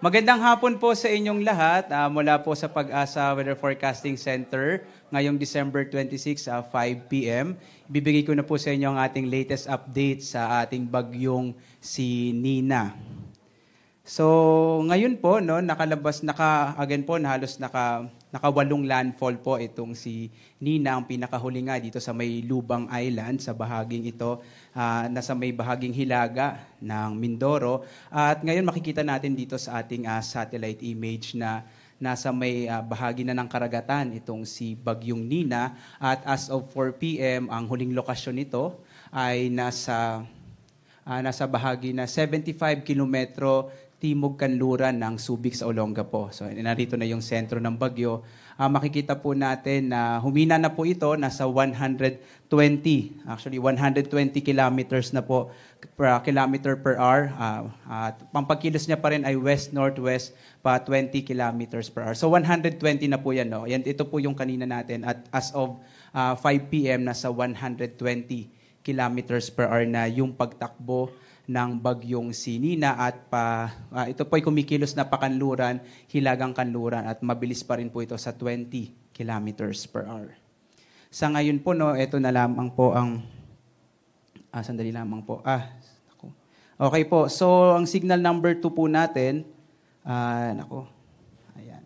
Magandang hapon po sa inyong lahat uh, mula po sa Pag-asa Weather Forecasting Center ngayong December 26 uh, 5 p.m. Ibibigay ko na po sa inyo ang ating latest update sa ating bagyong si Nina. So, ngayon po, no, nakalabas, naka, again po, halos naka, nakawalong landfall po itong si Nina, ang pinakahuli nga dito sa may Lubang Island, sa bahaging ito, uh, ah, nasa may bahaging hilaga ng Mindoro. At ngayon makikita natin dito sa ating uh, satellite image na nasa may uh, bahagi na ng karagatan itong si Bagyong Nina. At as of 4 p.m., ang huling lokasyon nito ay nasa uh, nasa bahagi na 75 kilometro Timog Kanluran ng Subic sa Olongapo. So narito na yung sentro ng bagyo. Uh, makikita po natin na humina na po ito, nasa 120, actually 120 kilometers na po per kilometer per hour. Uh, ah, uh, pampagkilos niya pa rin ay west-northwest pa 20 kilometers per hour. So 120 na po yan. No? Yan, ito po yung kanina natin at as of uh, 5 p.m. nasa 120 kilometers per hour na yung pagtakbo ng bagyong Sinina at pa, uh, ito po ay kumikilos na pakanluran, hilagang kanluran at mabilis pa rin po ito sa 20 kilometers per hour. Sa ngayon po, no, ito na lamang po ang, ah, sandali lamang po, ah, naku. Okay po, so ang signal number 2 po natin, ah, nako, ayan.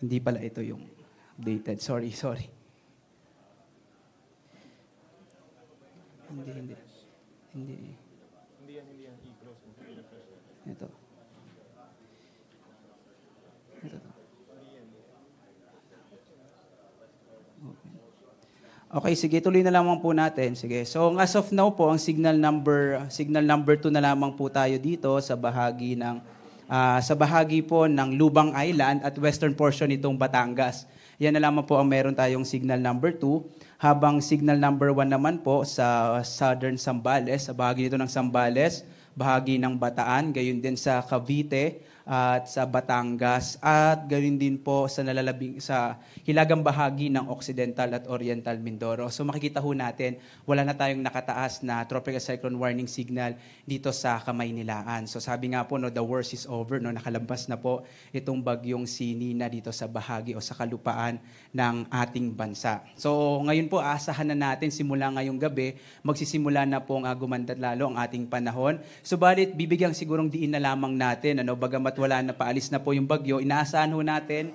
Hindi pala ito yung updated, sorry, sorry. Hindi, hindi. Hindi. Ito. Ito. Okay. Okay, sige, tuloy na lamang po natin. Sige. So, as of now po, ang signal number signal number 2 na lamang po tayo dito sa bahagi ng uh, sa bahagi po ng Lubang Island at western portion nitong Batangas. Yan na lamang po ang meron tayong signal number 2. Habang signal number 1 naman po sa southern Sambales, sa bahagi nito ng Sambales, bahagi ng Bataan, gayon din sa Cavite at sa Batangas at ganoon din po sa nalalabing sa hilagang bahagi ng Occidental at Oriental Mindoro. So makikita ho natin wala na tayong nakataas na tropical cyclone warning signal dito sa Kamaynilaan. So sabi nga po no the worst is over no nakalampas na po itong bagyong si na dito sa bahagi o sa kalupaan ng ating bansa. So ngayon po aasahan na natin simula ngayong gabi magsisimula na po ang gumanda lalo ang ating panahon. Subalit bibigyan sigurong diin na lamang natin ano bagamat bagamat wala na paalis na po yung bagyo, inaasahan ho natin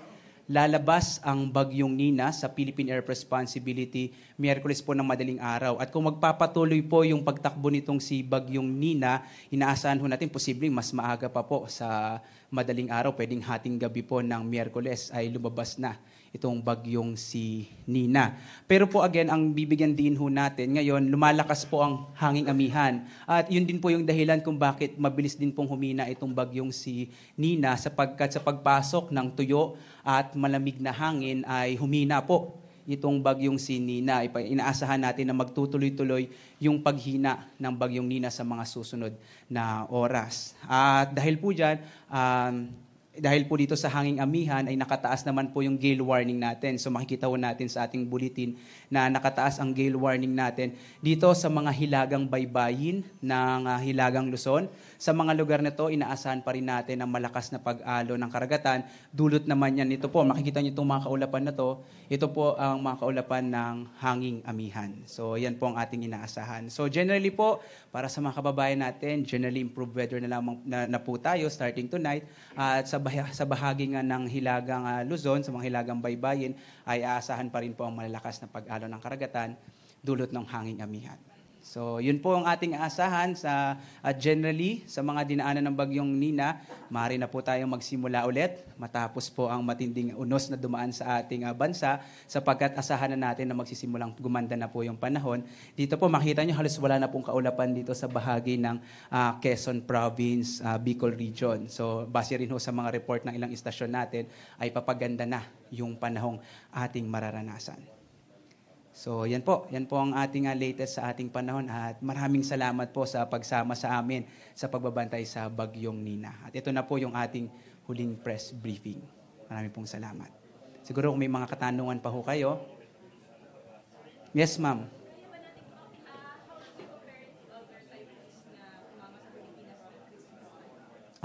lalabas ang bagyong Nina sa Philippine Air Responsibility Miyerkules po ng madaling araw. At kung magpapatuloy po yung pagtakbo nitong si bagyong Nina, inaasahan ho natin posibleng mas maaga pa po sa madaling araw, pwedeng hating gabi po ng Miyerkules ay lumabas na itong bagyong si Nina. Pero po again, ang bibigyan din ho natin ngayon, lumalakas po ang hanging amihan. At yun din po yung dahilan kung bakit mabilis din pong humina itong bagyong si Nina sapagkat sa pagpasok ng tuyo at malamig na hangin ay humina po itong bagyong si Nina. Inaasahan natin na magtutuloy-tuloy yung paghina ng bagyong Nina sa mga susunod na oras. At dahil po dyan, um, dahil po dito sa hanging amihan ay nakataas naman po yung gale warning natin. So makikita po natin sa ating bulletin na nakataas ang gale warning natin dito sa mga hilagang baybayin ng uh, hilagang Luzon. Sa mga lugar na to, inaasahan pa rin natin ang malakas na pag-alo ng karagatan. Dulot naman yan ito po. Makikita niyo itong mga kaulapan na to. Ito po ang mga kaulapan ng hanging amihan. So yan po ang ating inaasahan. So generally po, para sa mga kababayan natin, generally improved weather na lamang na, na po tayo starting tonight. Uh, at sa sa bahagi nga ng Hilagang ah, Luzon, sa mga Hilagang Baybayin, ay aasahan pa rin po ang malalakas na pag-alo ng karagatan dulot ng hanging amihan. So, yun po ang ating aasahan sa at ah, generally sa mga dinaanan ng bagyong Nina, maaari na po tayong magsimula ulit matapos po ang matinding unos na dumaan sa ating uh, bansa sapagkat asahan na natin na magsisimulang gumanda na po yung panahon. Dito po makita nyo halos wala na pong kaulapan dito sa bahagi ng uh, Quezon Province, uh, Bicol Region. So, base rin ho sa mga report ng ilang istasyon natin ay papaganda na yung panahong ating mararanasan. So yan po, yan po ang ating ah, latest sa ating panahon at maraming salamat po sa pagsama sa amin sa pagbabantay sa Bagyong Nina. At ito na po yung ating huling press briefing. Maraming pong salamat. Siguro kung may mga katanungan pa ho kayo. Yes, ma'am.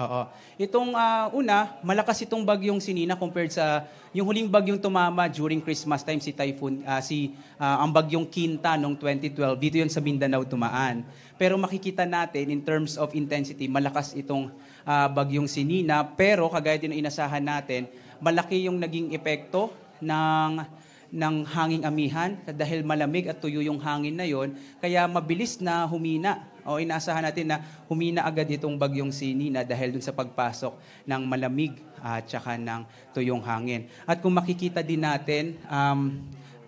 Oo. Itong uh, una, malakas itong bagyong Sinina compared sa yung huling bagyong tumama during Christmas time si typhoon uh, si uh, ang bagyong Kinta noong 2012 dito yon sa Mindanao tumaan. Pero makikita natin in terms of intensity, malakas itong uh, bagyong Sinina pero kagaya din ng inasahan natin, malaki yung naging epekto ng ng hanging amihan dahil malamig at tuyo yung hangin na yon, kaya mabilis na humina. O inaasahan natin na humina agad itong bagyong sini na dahil dun sa pagpasok ng malamig at uh, saka ng tuyong hangin. At kung makikita din natin, um,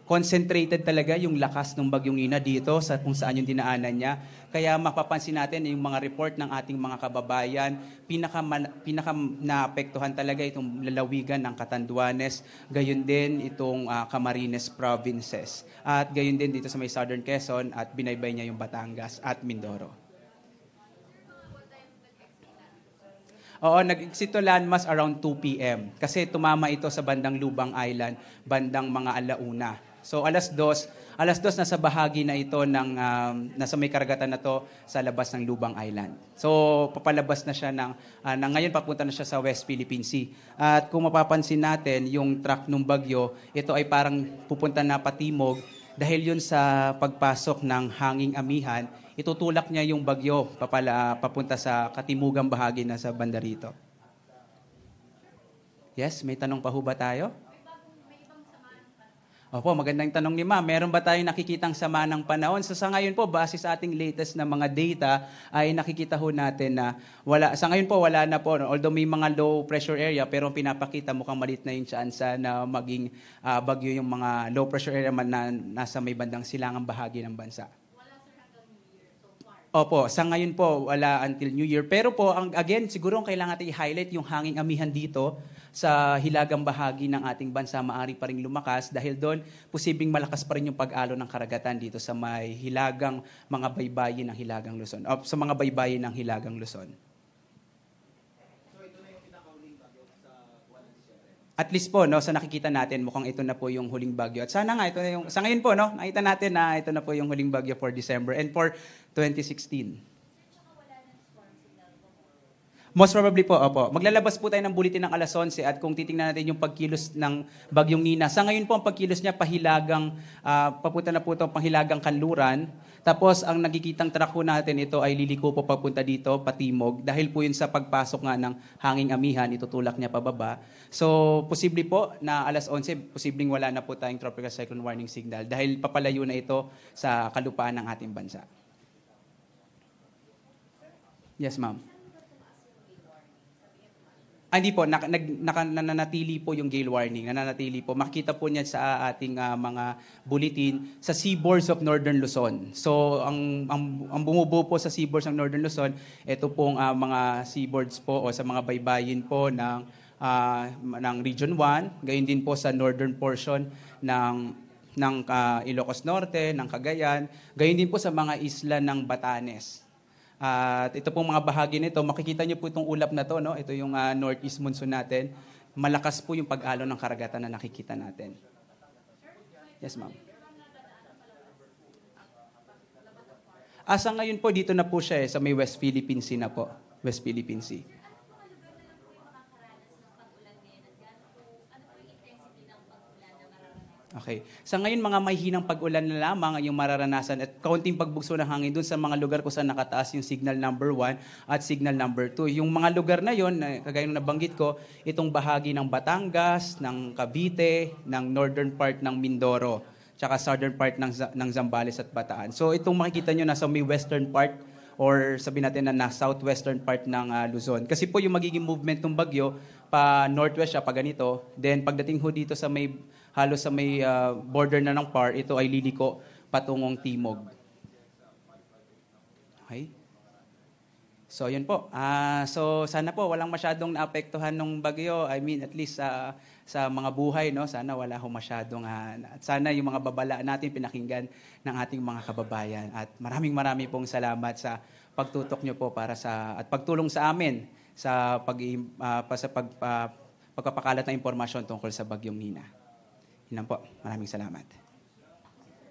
concentrated talaga yung lakas ng bagyong ina dito sa kung saan yung dinaanan niya. Kaya mapapansin natin yung mga report ng ating mga kababayan, pinaka, pinaka naapektuhan talaga itong lalawigan ng Katanduanes, gayon din itong uh, Camarines provinces. At gayon din dito sa may Southern Quezon at binaybay niya yung Batangas at Mindoro. Oo, nag-exit to landmass around 2 p.m. Kasi tumama ito sa bandang Lubang Island, bandang mga alauna. So alas dos, alas dos nasa bahagi na ito ng, um, nasa may karagatan na to sa labas ng Lubang Island. So papalabas na siya ng, uh, ng ngayon papunta na siya sa West Philippine Sea. At kung mapapansin natin, yung track ng bagyo, ito ay parang pupunta na patimog dahil yun sa pagpasok ng hanging amihan, itutulak niya yung bagyo papala, papunta sa katimugang bahagi na sa banda rito. Yes, may tanong pa ho ba tayo? Opo, magandang tanong ni Ma'am. Meron ba tayong nakikitang sama ng panahon? So sa ngayon po, base sa ating latest na mga data, ay nakikita ho natin na wala, sa ngayon po, wala na po. Although may mga low pressure area, pero pinapakita mukhang malit na yung chance ah, na maging uh, bagyo yung mga low pressure area man na nasa may bandang silangang bahagi ng bansa. Opo, sa ngayon po, wala until New Year. Pero po, ang, again, siguro ang kailangan natin i-highlight yung hanging amihan dito sa hilagang bahagi ng ating bansa, maari pa rin lumakas dahil doon posibleng malakas pa rin yung pag-alo ng karagatan dito sa may hilagang mga baybayin ng hilagang Luzon. O, sa mga baybayin ng hilagang Luzon. at least po no sa nakikita natin mukhang ito na po yung huling bagyo at sana nga ito na yung sa ngayon po no nakita natin na ito na po yung huling bagyo for December and for 2016. Most probably po, opo. Maglalabas po tayo ng bulletin ng alas 11 at kung titingnan natin yung pagkilos ng Bagyong Nina. Sa ngayon po, ang pagkilos niya pahilagang, uh, papunta na po ito pahilagang kanluran. Tapos ang nagkikitang track po natin ito ay liliko po papunta dito, patimog. Dahil po yun sa pagpasok nga ng hanging amihan, itutulak niya pababa. So, posible po na alas 11, posibleng wala na po tayong tropical cyclone warning signal dahil papalayo na ito sa kalupaan ng ating bansa. Yes, ma'am. Ah, hindi po, nak, nag, nananatili po yung gale warning, nananatili po. Makikita po niya sa ating uh, mga bulletin sa seaboards of Northern Luzon. So, ang, ang, ang bumubuo po sa seaboards ng Northern Luzon, ito pong uh, mga seaboards po o sa mga baybayin po ng, uh, ng Region 1, gayon din po sa northern portion ng ng uh, Ilocos Norte, ng Cagayan, gayon din po sa mga isla ng Batanes. At ito pong mga bahagi nito, makikita niyo po itong ulap na to, no? Ito yung uh, northeast monsoon natin. Malakas po yung pag-alo ng karagatan na nakikita natin. Yes, ma'am. Asa ah, ngayon po, dito na po siya eh, sa may West Philippine Sea na po. West Philippine Sea. Okay. Sa ngayon, mga mahihinang pag-ulan na lamang ang yung mararanasan at kaunting pagbugso ng hangin doon sa mga lugar kung saan nakataas yung signal number 1 at signal number 2. Yung mga lugar na yon, kagaya ng nabanggit ko, itong bahagi ng Batangas, ng Cavite, ng northern part ng Mindoro, tsaka southern part ng, ng Zambales at Bataan. So itong makikita nyo nasa may western part or sabi natin na nasa southwestern part ng uh, Luzon. Kasi po yung magiging movement ng bagyo, pa northwest siya, pa ganito. Then pagdating ho dito sa may halos sa may uh, border na ng PAR, ito ay liliko patungong Timog. Okay? So, yun po. Uh, so, sana po walang masyadong naapektuhan ng bagyo. I mean, at least uh, sa mga buhay, no? sana wala ho masyadong... Uh, sana yung mga babala natin pinakinggan ng ating mga kababayan. At maraming maraming pong salamat sa pagtutok nyo po para sa... at pagtulong sa amin sa pag, uh, pa, sa pag, uh, pagpapakalat ng impormasyon tungkol sa Bagyong Nina. Yun Maraming salamat.